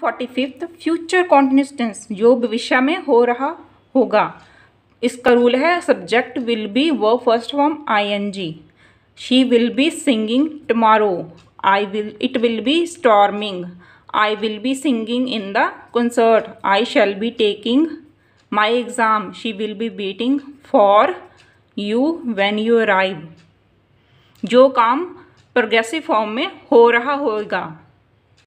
forty fifth future continuous tense जो भविष्य में हो रहा होगा इसका रूल है सब्जेक्ट विल बी वो first form I N G she will be singing tomorrow I will it will be storming I will be singing in the concert I shall be taking my exam she will be beating for you when you arrive जो काम progressive form में हो रहा होगा